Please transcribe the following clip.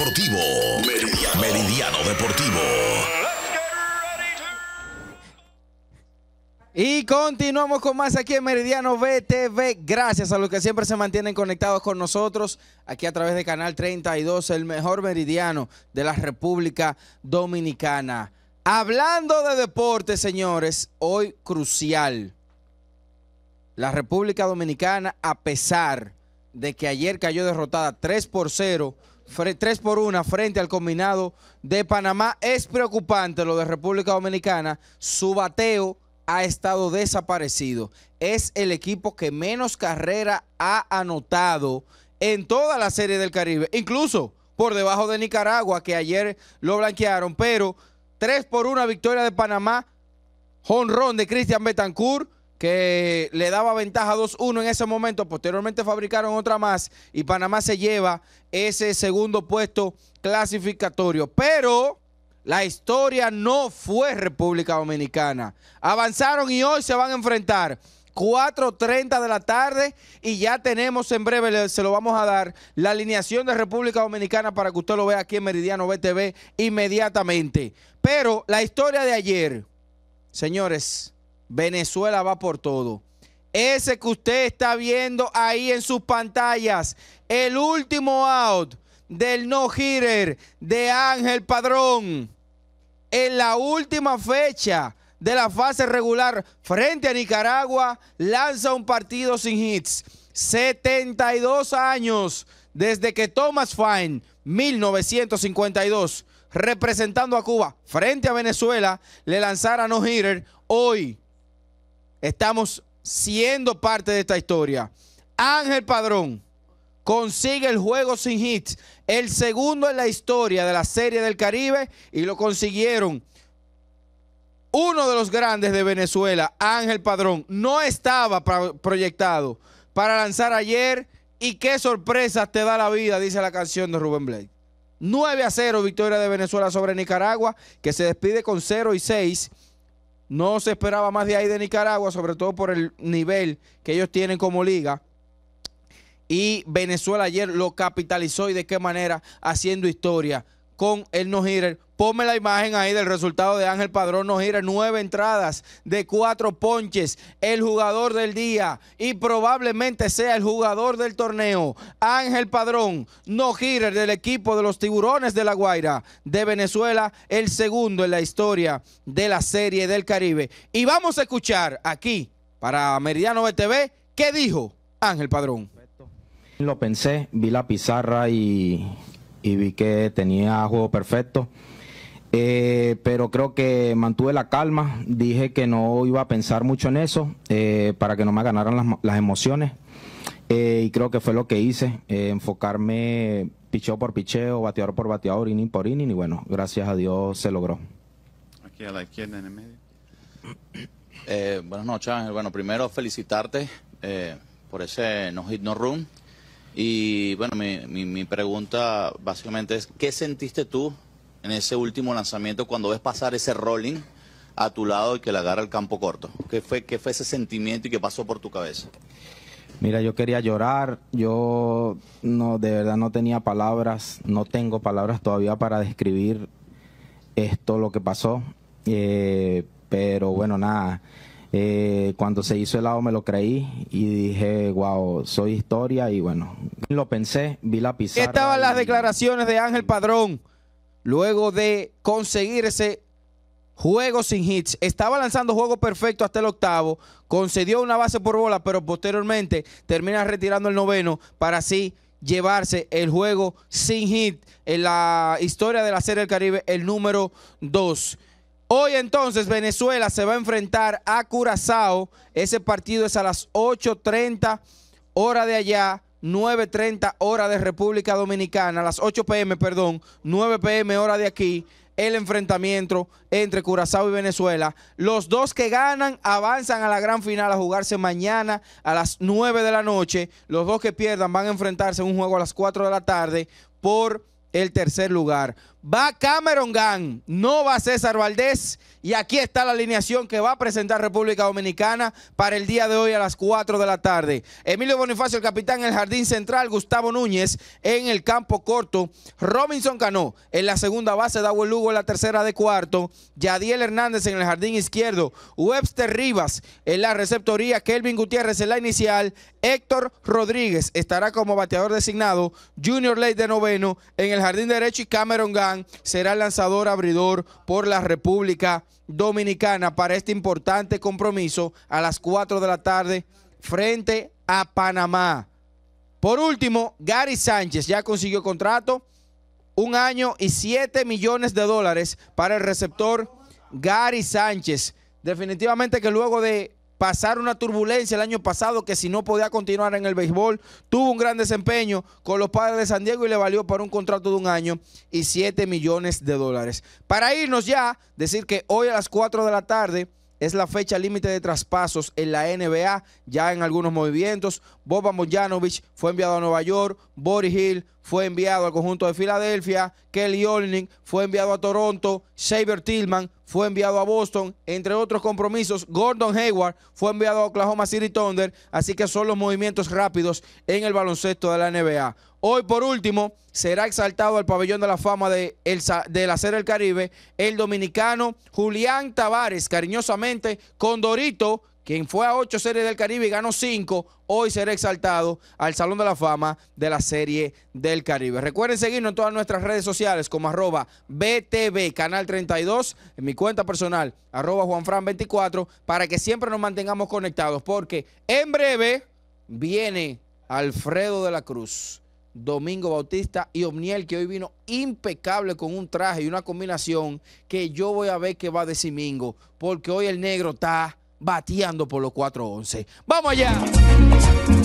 Deportivo. Meridiano, Deportivo. Y continuamos con más aquí en Meridiano BTV. Gracias a los que siempre se mantienen conectados con nosotros aquí a través de Canal 32, el mejor meridiano de la República Dominicana. Hablando de deporte, señores, hoy crucial. La República Dominicana, a pesar de que ayer cayó derrotada 3 por 0 3 por 1 frente al combinado de Panamá. Es preocupante lo de República Dominicana. Su bateo ha estado desaparecido. Es el equipo que menos carrera ha anotado en toda la serie del Caribe, incluso por debajo de Nicaragua, que ayer lo blanquearon. Pero 3 por 1 victoria de Panamá, jonrón de Cristian Betancourt que le daba ventaja 2-1 en ese momento. Posteriormente fabricaron otra más y Panamá se lleva ese segundo puesto clasificatorio. Pero la historia no fue República Dominicana. Avanzaron y hoy se van a enfrentar. 4.30 de la tarde y ya tenemos en breve, se lo vamos a dar, la alineación de República Dominicana para que usted lo vea aquí en Meridiano BTV inmediatamente. Pero la historia de ayer, señores, Venezuela va por todo. Ese que usted está viendo ahí en sus pantallas, el último out del no-hitter de Ángel Padrón en la última fecha de la fase regular frente a Nicaragua, lanza un partido sin hits. 72 años desde que Thomas Fine, 1952, representando a Cuba frente a Venezuela, le lanzara no-hitter hoy estamos siendo parte de esta historia. Ángel Padrón consigue el juego sin hits, el segundo en la historia de la Serie del Caribe y lo consiguieron uno de los grandes de Venezuela, Ángel Padrón, no estaba proyectado para lanzar ayer y qué sorpresa te da la vida, dice la canción de Rubén Blake. 9 a 0 victoria de Venezuela sobre Nicaragua, que se despide con 0 y 6 no se esperaba más de ahí de Nicaragua, sobre todo por el nivel que ellos tienen como liga. Y Venezuela ayer lo capitalizó y de qué manera haciendo historia con el no hitter. Ponme la imagen ahí del resultado de Ángel Padrón no Gira, Nueve entradas de cuatro ponches. El jugador del día y probablemente sea el jugador del torneo. Ángel Padrón, no hitter del equipo de los Tiburones de la Guaira de Venezuela. El segundo en la historia de la Serie del Caribe. Y vamos a escuchar aquí para Meridiano TV qué dijo Ángel Padrón. Lo pensé, vi la pizarra y y vi que tenía juego perfecto. Eh, pero creo que mantuve la calma, dije que no iba a pensar mucho en eso eh, para que no me ganaran las, emociones. Eh, y creo que fue lo que hice, enfocarme picheo por picheo, bateador por bateador, inning por inning. Y bueno, gracias a Dios se logró. Aquí a la izquierda, en el medio. buenas noches, Ángel. Bueno, primero felicitarte por ese no hit no run y bueno, mi, mi, pregunta básicamente es, ¿qué sentiste tú en ese último lanzamiento cuando ves pasar ese rolling a tu lado y que le agarra el campo corto? ¿Qué fue, qué fue ese sentimiento y qué pasó por tu cabeza? Mira, yo quería llorar, yo no, de verdad no tenía palabras, no tengo palabras todavía para describir esto, lo que pasó, eh, pero bueno, nada, eh, cuando se hizo el lado me lo creí y dije, wow, soy historia y bueno, lo pensé, vi la pizarra. Estaban las declaraciones de Ángel Padrón luego de conseguir ese juego sin hits. Estaba lanzando juego perfecto hasta el octavo, concedió una base por bola, pero posteriormente termina retirando el noveno para así llevarse el juego sin hit en la historia de la Serie del Caribe, el número 2. Hoy entonces Venezuela se va a enfrentar a Curazao. Ese partido es a las 8.30 hora de allá. 9.30 hora de República Dominicana, a las 8 pm, perdón, 9 pm hora de aquí, el enfrentamiento entre Curazao y Venezuela. Los dos que ganan avanzan a la gran final a jugarse mañana a las 9 de la noche. Los dos que pierdan van a enfrentarse en un juego a las 4 de la tarde por el tercer lugar va Cameron gang no va César Valdés. Y aquí está la alineación que va a presentar República Dominicana para el día de hoy a las 4 de la tarde. Emilio Bonifacio, el capitán en el jardín central, Gustavo Núñez en el campo corto, Robinson Cano en la segunda base, Dawel Lugo en la tercera de cuarto, Yadiel Hernández en el jardín izquierdo, Webster Rivas en la receptoría, Kelvin Gutiérrez en la inicial, Héctor Rodríguez estará como bateador designado, Junior Ley de noveno en el jardín derecho y Cameron gang será será lanzador abridor por la República Dominicana para este importante compromiso a las 4 de la tarde frente a Panamá. Por último, Gary Sánchez ya consiguió contrato, un año y 7 millones de dólares para el receptor Gary Sánchez. Definitivamente que luego de Pasaron una turbulencia el año pasado que si no podía continuar en el béisbol, tuvo un gran desempeño con los padres de San Diego y le valió para un contrato de un año y 7 millones de dólares. Para irnos ya, decir que hoy a las 4 de la tarde es la fecha límite de traspasos en la NBA, ya en algunos movimientos. Boba Mojanovic fue enviado a Nueva York, Boris Hill fue enviado al conjunto de Filadelfia, Kelly Olning fue enviado a Toronto, Xavier Tillman fue enviado a Boston, entre otros compromisos, Gordon Hayward fue enviado a Oklahoma City Thunder, así que son los movimientos rápidos en el baloncesto de la NBA. Hoy por último será exaltado al pabellón de la fama de el, del hacer el Caribe el dominicano Julián Tavares, cariñosamente Condorito, quien fue a ocho series del Caribe y ganó cinco, hoy será exaltado al Salón de la Fama de la Serie del Caribe. Recuerden seguirnos en todas nuestras redes sociales como arroba BTV, Canal 32, en mi cuenta personal, arroba JuanFran24, para que siempre nos mantengamos conectados, porque en breve viene Alfredo de la Cruz. Domingo Bautista y Omniel, que hoy vino impecable con un traje y una combinación que yo voy a ver que va de Simingo, porque hoy el negro está bateando por los 411 Vamos allá.